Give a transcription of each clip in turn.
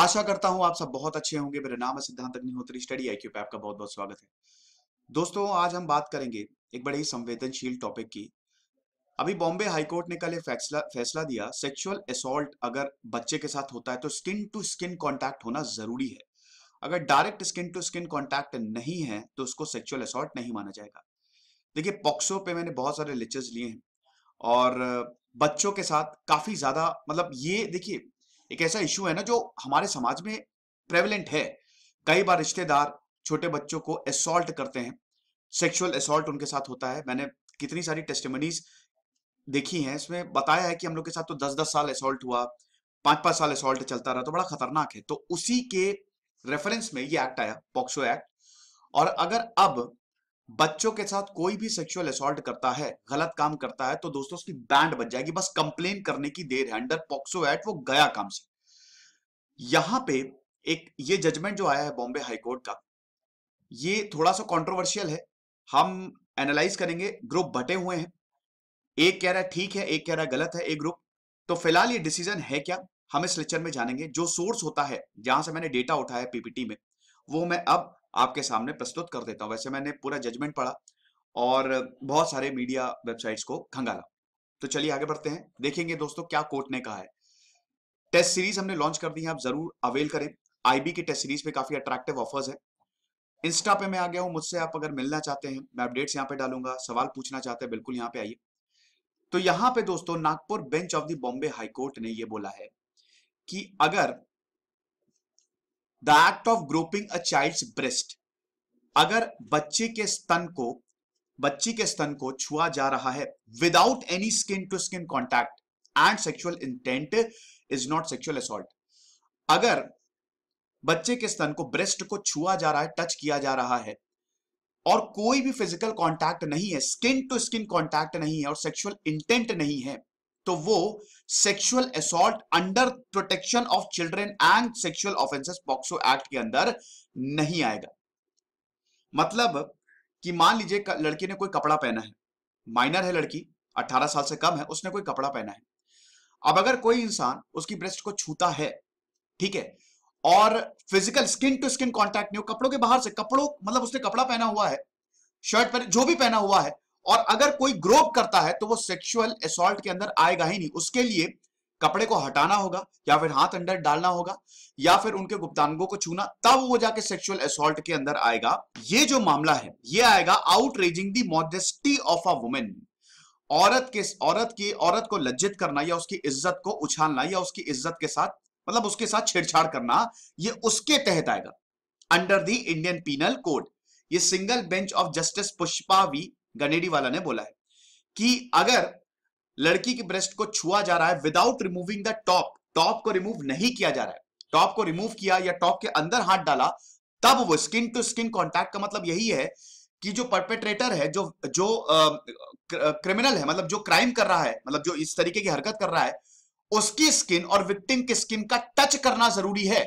आशा करता हूं आप सब बहुत अच्छे होंगे मेरा नाम है सिद्धांत अग्निहोत्री स्टडी आईक्यू पे आपका बहुत बहुत स्वागत है दोस्तों आज हम बात करेंगे एक बड़े ही संवेदनशील टॉपिक की अभी बॉम्बे हाईकोर्ट ने कल ये फैसला फैसला दिया सेक्सुअल असोल्ट अगर बच्चे के साथ होता है तो स्किन टू स्किन कॉन्टैक्ट होना जरूरी है अगर direct skin to skin contact नहीं है तो उसको सेक्सुअल असोल्ट नहीं माना जाएगा देखिए पॉक्सो पे मैंने बहुत सारे लेक्चर्स लिए हैं और बच्चों के साथ काफी ज्यादा मतलब ये देखिए एक ऐसा इशू है ना जो हमारे समाज में प्रेवलेंट है कई बार रिश्तेदार छोटे बच्चों को असोल्ट करते हैं सेक्सुअल असोल्ट उनके साथ होता है मैंने कितनी सारी टेस्टमनीज देखी हैं इसमें बताया है कि हम लोग के साथ तो दस दस साल असोल्ट हुआ पांच पांच साल असॉल्ट चलता रहा तो बड़ा खतरनाक है तो उसी के रेफरेंस में ये एक्ट आया पॉक्सो एक्ट और अगर अब बच्चों के साथ कोई भी सेक्सुअल असोल्ट करता है गलत काम करता है तो दोस्तों उसकी बैंड बच जाएगी बस कंप्लेन करने की देर है अंडर पॉक्सो एट वो गया काम से यहां पे एक ये जजमेंट जो आया है बॉम्बे हाईकोर्ट का ये थोड़ा सा कंट्रोवर्शियल है हम एनालाइज करेंगे ग्रुप बटे हुए हैं एक कह रहा है ठीक है एक कह रहा है गलत है एक ग्रुप तो फिलहाल ये डिसीजन है क्या हम इस लेक्चर में जानेंगे जो सोर्स होता है जहां से मैंने डेटा उठाया पीपीटी में वो मैं अब आपके सामने प्रस्तुत कर देता हूँ वैसे मैंने पूरा जजमेंट पढ़ा और बहुत सारे मीडिया वेबसाइट्स को खंगाला तो चलिए आगे बढ़ते हैं देखेंगे दोस्तों क्या कोर्ट ने कहा है टेस्ट सीरीज हमने लॉन्च कर दी है आप जरूर अवेल करें आईबी की टेस्ट सीरीज पे काफी अट्रैक्टिव ऑफर्स है इंस्टा पे मैं आ गया हूँ मुझसे आप अगर मिलना चाहते हैं मैं अपडेट्स यहाँ पे डालूंगा सवाल पूछना चाहते हैं बिल्कुल यहाँ पे आइए तो यहाँ पे दोस्तों नागपुर बेंच ऑफ दॉम्बे बॉम्बे हाईकोर्ट ने यह बोला है कि अगर the act of groping a child breast अगर बच्चे के स्तन को बच्ची के स्तन को छुआ जा रहा है without any skin to skin contact and sexual intent is not sexual assault अगर बच्चे के स्तन को ब्रेस्ट को छुआ जा रहा है टच किया जा रहा है और कोई भी फिजिकल कॉन्टैक्ट नहीं है स्किन टू स्किन कॉन्टैक्ट नहीं है और सेक्सुअल इंटेंट नहीं है तो वो sexual assault under protection of children and sexual offences POCSO act के अंदर नहीं आएगा मतलब कि मान लीजिए लड़की ने कोई कपड़ा पहना है माइनर है लड़की 18 साल से कम है उसने कोई कपड़ा पहना है अब अगर कोई इंसान उसकी ब्रेस्ट को छूता है ठीक है और physical skin to skin contact नहीं हो कपड़ों के बाहर से कपड़ों मतलब उसने कपड़ा पहना हुआ है शर्ट पर जो भी पहना हुआ है और अगर कोई ग्रोप करता है तो वो सेक्सुअल असोल्ट के अंदर आएगा ही नहीं उसके लिए कपड़े को हटाना होगा या फिर हाथ अंडर डालना होगा या फिर उनके गुप्तांगों को छूना तब वो जाके सेक्सुअल असोल्ट के अंदर आएगा ये जो मामला है ये आएगा outraging the modesty of a women औरत के औरत की औरत को लज्जित करना या उसकी इज्जत को उछालना या उसकी इज्जत के साथ मतलब उसके साथ छेड़छाड़ करना ये उसके तहत आएगा under the Indian penal code ये single bench of justice Pushpa V Ganediwala ने बोला है कि अगर लड़की की ब्रेस्ट को छुआ जा रहा है without removing the top top को रिमूव नहीं किया जा रहा है टॉप को रिमूव किया या टॉप के अंदर हाथ डाला तब वो स्किन टू स्किन कॉन्टैक्ट का मतलब यही है कि जो परपेट्रेटर है जो जो क्रिमिनल है मतलब जो क्राइम कर रहा है मतलब जो इस तरीके की हरकत कर रहा है उसकी स्किन और विक्टिम की स्किन का टच करना जरूरी है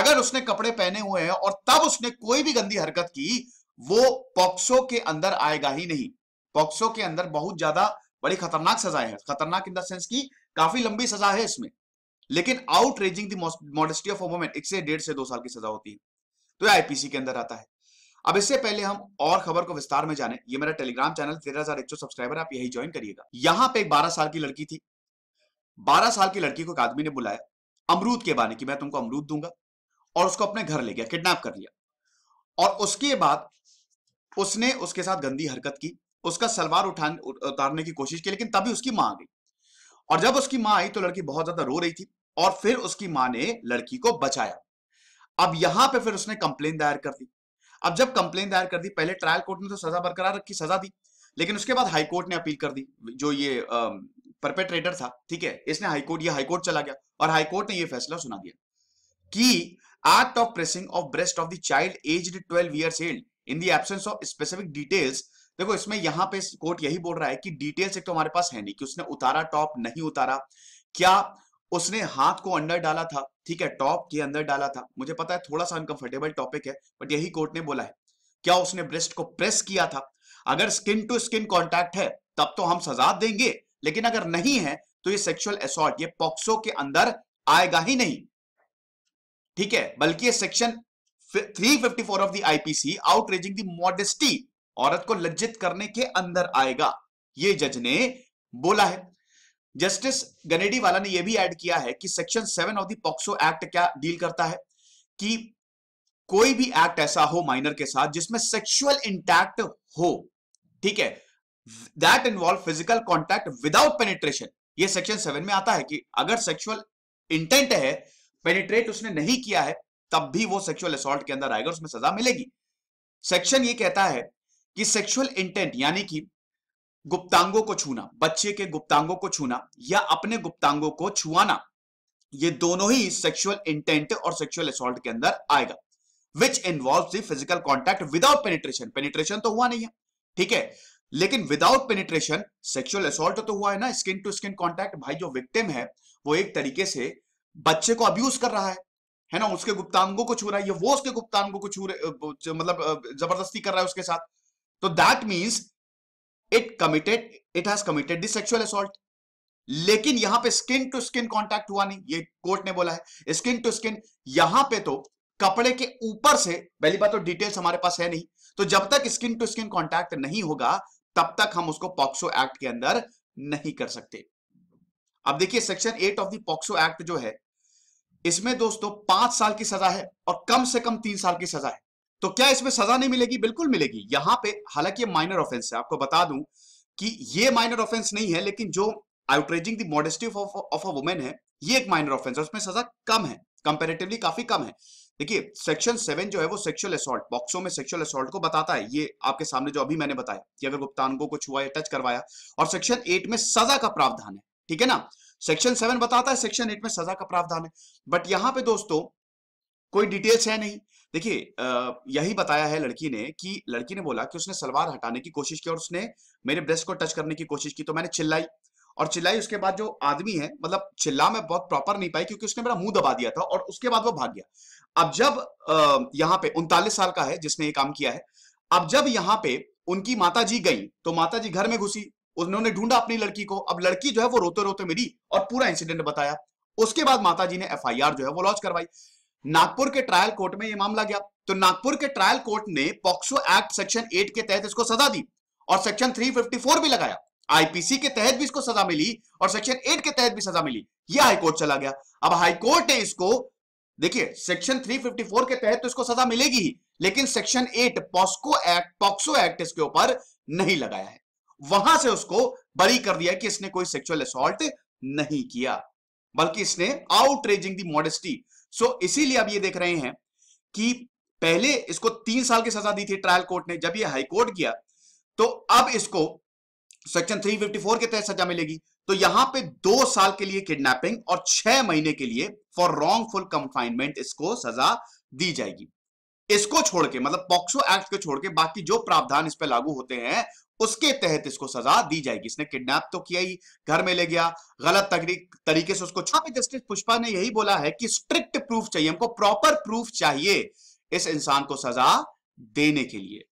अगर उसने कपड़े पहने हुए हैं और तब उसने कोई भी गंदी हरकत की वो पॉक्सो के अंदर आएगा ही नहीं पॉक्सो के अंदर बहुत ज्यादा बड़ी खतरनाक सजाएं है खतरनाक इन द सेंस की काफी लंबी सजा है इसमें लेकिन outraging modesty of women एक से डेढ़ से दो साल की सजा होती है तो आईपीसी के अंदर आता है अब इससे पहले हम और खबर को विस्तार में जाने ये मेरा टेलीग्राम चैनल तेरह हजार एक सौ सब्सक्राइबर आप यही ज्वाइन करिएगा यहां पे एक बारह साल की लड़की थी बारह साल की लड़की को एक आदमी ने बुलाया अमरूद के बारे की मैं तुमको अमरूद दूंगा और उसको अपने घर ले गया किडनैप कर लिया और उसके बाद उसने उसके साथ गंदी हरकत की उसका सलवार उठाने उतारने की कोशिश की लेकिन तभी उसकी माँ आ गई और जब उसकी माँ आई तो लड़की बहुत ज्यादा रो रही थी और फिर उसकी माँ ने लड़की को बचाया अब यहां पे फिर उसने कंप्लेन दायर कर दी अब जब कंप्लेन दायर कर दी पहले ट्रायल कोर्ट ने तो सजा बरकरार रखी सजा दी लेकिन उसके बाद हाईकोर्ट ने अपील कर दी जो ये परपेट्रेटर था ठीक है इसने हाईकोर्ट ये हाईकोर्ट चला गया और हाईकोर्ट ने ये फैसला सुना दिया कि act of pressing of breast of the child aged 12 years old in the absence of specific details देखो इसमें यहाँ पे कोर्ट यही बोल रहा है कि डिटेल्स एक तो हमारे पास है नहीं कि उसने उतारा टॉप नहीं उतारा क्या उसने हाथ को अंदर डाला था ठीक है टॉप के अंदर डाला था मुझे पता है थोड़ा सा अनकंफर्टेबल टॉपिक है बट यही कोर्ट ने बोला है क्या उसने ब्रेस्ट को प्रेस किया था अगर स्किन टू स्किन कॉन्टैक्ट है तब तो हम सजा देंगे लेकिन अगर नहीं है तो ये सेक्सुअल असोल्ट ये पॉक्सो के अंदर आएगा ही नहीं ठीक है बल्कि ये section 354 of the IPC outraging the modesty औरत को लज्जित करने के अंदर आएगा ये जज ने बोला है जस्टिस गनेडी वाला ने यह भी ऐड किया है कि section seven of the POCSO act क्या डील करता है कि कोई भी एक्ट ऐसा हो माइनर के साथ जिसमें सेक्सुअल इंटैक्ट हो ठीक है that involve physical contact without penetration ये सेक्शन सेवन में आता है कि अगर सेक्सुअल इंटेंट है पेनिट्रेट उसने नहीं किया है तब भी वो सेक्सुअल असोल्ट के अंदर आएगा उसमें सजा मिलेगी सेक्शन ये कहता है कि सेक्सुअल इंटेंट यानी कि गुप्तांगों को छूना बच्चे के गुप्तांगों को छूना या अपने गुप्तांगों को छुआना ये दोनों ही सेक्सुअल इंटेंट और सेक्सुअल असोल्ट के अंदर आएगा which involve physical contact without penetration penetration तो हुआ नहीं है ठीक है लेकिन विदाउट पेनिट्रेशन सेक्सुअल असोल्ट तो हुआ है ना स्किन टू स्किन कॉन्टैक्ट भाई जो विक्टिम है वो एक तरीके से बच्चे को अब्यूज कर रहा है है ना उसके गुप्तांगों को छू रहा है या वो उसके गुप्तांगों को छू रहे मतलब जबरदस्ती कर रहा है उसके साथ तो that means it committed it has committed this sexual assault लेकिन यहां पे स्किन टू स्किन कांटेक्ट हुआ नहीं ये कोर्ट ने बोला है स्किन टू स्किन यहां पे तो कपड़े के ऊपर से पहली बात तो डिटेल्स हमारे पास है नहीं तो जब तक स्किन टू स्किन कांटेक्ट नहीं होगा तब तक हम उसको पॉक्सो एक्ट के अंदर नहीं कर सकते अब देखिए section eight of the POCSO act जो है इसमें दोस्तों पांच साल की सजा है और कम से कम तीन साल की सजा है तो क्या इसमें सजा नहीं मिलेगी बिल्कुल मिलेगी यहां पे हालांकि ये माइनर ऑफेंस है आपको बता दूं कि ये माइनर ऑफेंस नहीं है लेकिन जो outraging the modesty of a women है ये एक माइनर ऑफेंस है उसमें सजा कम है कंपेरेटिवली काफी कम है देखिए सेक्शन सेवन जो है वो सेक्सुअल असोल्ट बॉक्सों में सेक्सुअल असोल्ट को बताता है ये आपके सामने जो अभी मैंने बताया कि अगर गुप्तांग को कुछ हुआ या टच करवाया और सेक्शन एट में सजा का प्रावधान है ठीक है ना सेक्शन सेवन बताता है सेक्शन एट में सजा का प्रावधान है बट यहाँ पे दोस्तों कोई डिटेल्स है नहीं देखिए यही बताया है लड़की ने कि लड़की ने बोला कि उसने सलवार हटाने की कोशिश की और उसने मेरे ब्रेस्ट को टच करने की कोशिश की तो मैंने चिल्लाई और चिल्लाई उसके बाद जो आदमी है मतलब चिल्ला में बहुत प्रॉपर नहीं पाई क्योंकि उसने मेरा मुंह दबा दिया था और उसके बाद वो भाग गया अब जब यहाँ पे उनतालीस साल का है जिसने ये काम किया है अब जब यहाँ पे उनकी माता जी गई तो माता जी घर में घुसी उन्होंने ढूंढा अपनी लड़की को अब लड़की जो है वो रोते रोते मिली और पूरा इंसिडेंट बताया उसके बाद माता ने एफ जो है वो लॉन्च करवाई नागपुर के ट्रायल कोर्ट में यह मामला गया तो नागपुर के ट्रायल कोर्ट ने पॉक्सो एक्ट सेक्शन 8 के तहत इसको सजा दी और सेक्शन 354 भी लगाया आईपीसी के तहत भी इसको सजा मिली और सेक्शन 8 के तहत भी सजा मिली ये हाईकोर्ट चला गया अब हाईकोर्ट ने इसको देखिए सेक्शन 354 के तहत तो इसको सजा मिलेगी ही लेकिन section 8 POCSO act POCSO act इसके ऊपर नहीं लगाया है वहां से उसको बरी कर दिया कि इसने कोई सेक्सुअल असॉल्ट नहीं किया बल्कि इसने आउटरेजिंग दी मॉडेस्टी सो इसीलिए अब ये देख रहे हैं कि पहले इसको तीन साल की सजा दी थी ट्रायल कोर्ट ने जब ये हाई कोर्ट गया तो अब इसको सेक्शन 354 के तहत सजा मिलेगी तो यहां पे दो साल के लिए किडनैपिंग और छह महीने के लिए फॉर रॉन्गफुल कंफाइनमेंट इसको सजा दी जाएगी इसको छोड़ के मतलब पॉक्सो एक्ट को छोड़ के बाकी जो प्रावधान इस पर लागू होते हैं उसके तहत इसको सजा दी जाएगी इसने किडनैप तो किया ही घर में ले गया गलत तरीके से उसको छापे जस्टिस पुष्पा ने यही बोला है कि स्ट्रिक्ट प्रूफ चाहिए हमको प्रॉपर प्रूफ चाहिए इस इंसान को सजा देने के लिए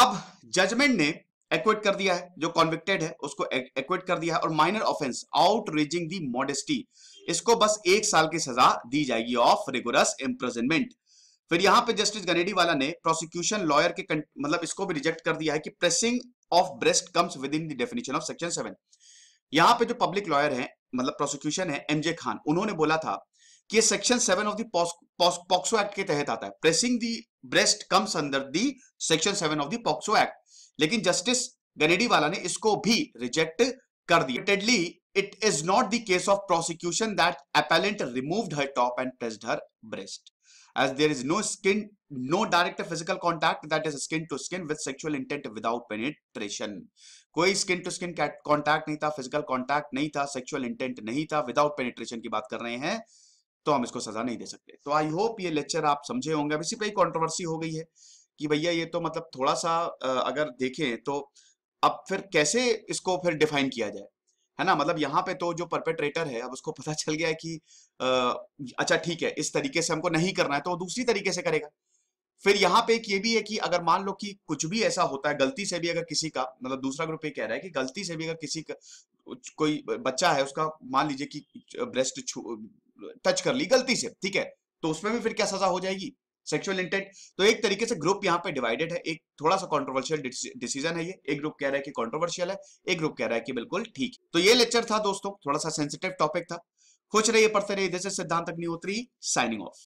अब जजमेंट ने एक्वेट कर दिया है जो कॉन्विक्टेड है उसको एक्वेट कर दिया है और minor offence outraging the modesty इसको बस एक साल की सजा दी जाएगी ऑफ रेगुलस इंप्रेजनमेंट फिर यहाँ पे जस्टिस गनेडी वाला ने प्रोसिक्यूशन लॉयर के मतलब इसको भी रिजेक्ट कर दिया है कि pressing of breast comes within the definition of section seven यहाँ पे जो पब्लिक लॉयर है मतलब प्रोसिक्यूशन है एमजे खान उन्होंने बोला था कि section seven of POCSO act के तहत आता है pressing the breast comes under the section seven of the POCSO act लेकिन जस्टिस गनेडी वाला ने इसको भी रिजेक्ट कर दिया it is not the case of prosecution that appellant removed her top and pressed her breast as there is no skin, no direct physical contact that is skin to skin with sexual intent without penetration. कोई skin to skin contact नहीं था physical contact नहीं था sexual intent नहीं था without penetration की बात कर रहे हैं तो हम इसको सजा नहीं दे सकते तो आई होप ये लेक्चर आप समझे होंगे इसी पर कॉन्ट्रोवर्सी हो गई है कि भैया ये तो मतलब थोड़ा सा अगर देखें तो अब फिर कैसे इसको फिर डिफाइन किया जाए है ना मतलब यहाँ पे तो जो परपेट्रेटर है अब उसको पता चल गया है कि आ, अच्छा ठीक है इस तरीके से हमको नहीं करना है तो वो दूसरी तरीके से करेगा फिर यहाँ पे एक ये भी है कि अगर मान लो कि कुछ भी ऐसा होता है गलती से भी अगर किसी का मतलब दूसरा ग्रुप ये कह रहा है कि गलती से भी अगर किसी का कोई बच्चा है उसका मान लीजिए कि ब्रेस्ट टच कर ली गलती से ठीक है तो उसमें भी फिर क्या सजा हो जाएगी सेक्सुअल इंटेंट तो एक तरीके से ग्रुप यहाँ पे डिवाइडेड है एक थोड़ा सा कॉन्ट्रोवर्शियल डिसीजन है ये एक ग्रुप कह रहा है कि कॉन्ट्रोवर्शियल है एक ग्रुप कह रहा है कि बिल्कुल ठीक तो ये लेक्चर था दोस्तों थोड़ा सा सेंसिटिव टॉपिक था खुश रहिए पढ़ते रहिए जैसे सिद्धांत अग्निहोत्री साइनिंग ऑफ